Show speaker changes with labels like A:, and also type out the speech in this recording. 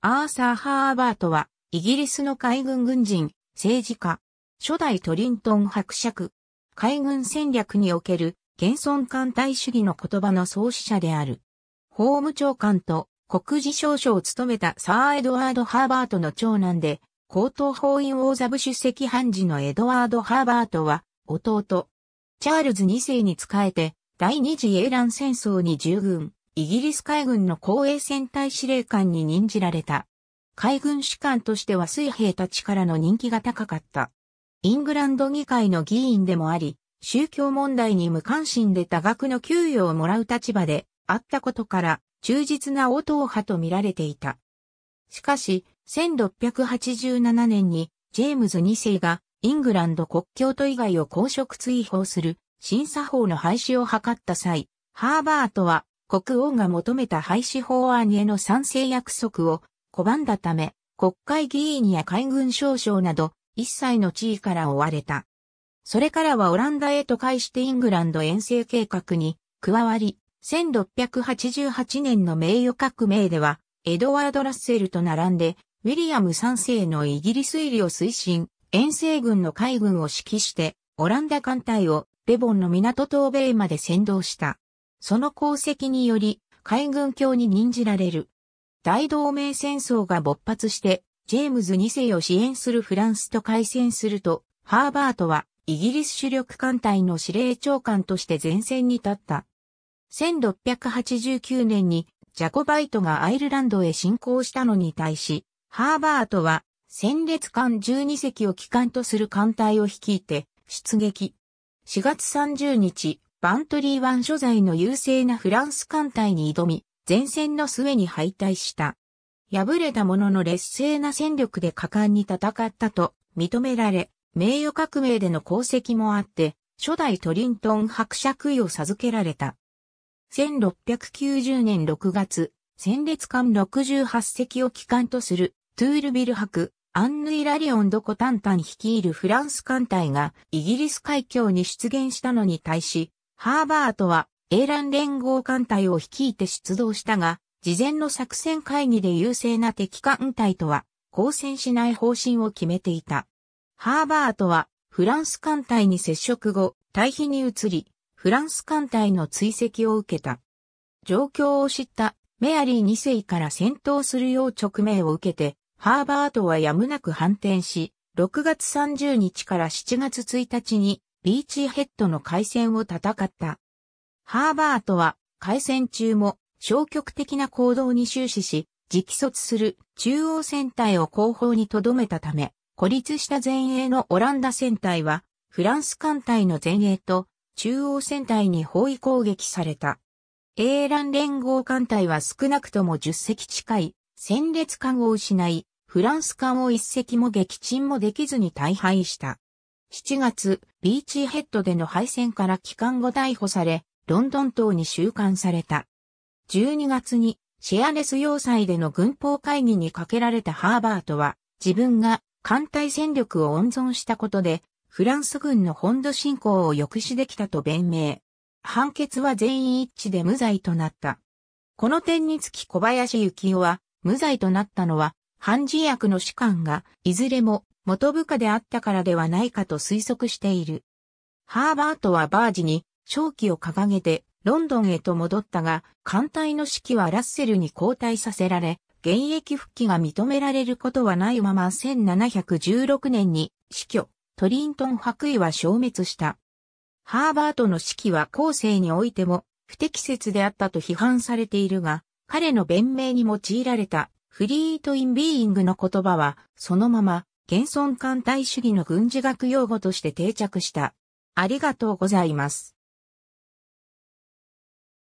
A: アーサー・ハーバートは、イギリスの海軍軍人、政治家、初代トリントン伯爵、海軍戦略における、現存艦隊主義の言葉の創始者である。法務長官と国事少将を務めたサー・エドワード・ハーバートの長男で、高等法院王座部出席判事のエドワード・ハーバートは、弟、チャールズ2世に仕えて、第二次英乱戦争に従軍。イギリス海軍の公営戦隊司令官に任じられた。海軍士官としては水兵たちからの人気が高かった。イングランド議会の議員でもあり、宗教問題に無関心で多額の給与をもらう立場であったことから、忠実な応答派と見られていた。しかし、1687年にジェームズ2世がイングランド国境と以外を公職追放する審査法の廃止を図った際、ハーバートは国王が求めた廃止法案への賛成約束を拒んだため、国会議員や海軍少将など一切の地位から追われた。それからはオランダへと返してイングランド遠征計画に加わり、1688年の名誉革命では、エドワード・ラッセルと並んで、ウィリアム三世のイギリス入りを推進、遠征軍の海軍を指揮して、オランダ艦隊をレボンの港東米まで先導した。その功績により、海軍卿に任じられる。大同盟戦争が勃発して、ジェームズ2世を支援するフランスと開戦すると、ハーバートはイギリス主力艦隊の司令長官として前線に立った。1689年にジャコバイトがアイルランドへ侵攻したのに対し、ハーバートは戦列艦12隻を機関とする艦隊を率いて出撃。4月30日、バントリー湾所在の優勢なフランス艦隊に挑み、前線の末に敗退した。敗れた者のの劣勢な戦力で果敢に戦ったと認められ、名誉革命での功績もあって、初代トリントン伯爵位を授けられた。1690年6月、戦列艦68隻を機関とするトゥールビル伯、アンヌ・イラリオン・ド・コタンタン率いるフランス艦隊がイギリス海峡に出現したのに対し、ハーバートは、英蘭連合艦隊を率いて出動したが、事前の作戦会議で優勢な敵艦隊とは、交戦しない方針を決めていた。ハーバートは、フランス艦隊に接触後、退避に移り、フランス艦隊の追跡を受けた。状況を知ったメアリー2世から戦闘するよう直命を受けて、ハーバートはやむなく反転し、6月30日から7月1日にビーチヘッドの海戦を戦った。ハーバートは海戦中も消極的な行動に終始し、直卒する中央戦隊を後方に留めたため、孤立した前衛のオランダ戦隊は、フランス艦隊の前衛と中央戦隊に包囲攻撃された。英ン連合艦隊は少なくとも10隻近い戦列艦を失い、フランス艦を1隻も撃沈もできずに大敗した。7月、ビーチヘッドでの敗戦から帰還後逮捕され、ロンドン島に収監された。12月に、シェアレス要塞での軍法会議にかけられたハーバートは、自分が艦隊戦力を温存したことで、フランス軍の本土侵攻を抑止できたと弁明。判決は全員一致で無罪となった。この点につき小林幸雄は、無罪となったのは、判事役の士官が、いずれも元部下であったからではないかと推測している。ハーバートはバージに長期を掲げてロンドンへと戻ったが、艦隊の指揮はラッセルに交代させられ、現役復帰が認められることはないまま1716年に死去、トリントン白衣は消滅した。ハーバートの指揮は後世においても不適切であったと批判されているが、彼の弁明に用いられたフリートインビーイングの言葉はそのまま現存艦隊主義の軍事学用語として定着した。ありがとうございます。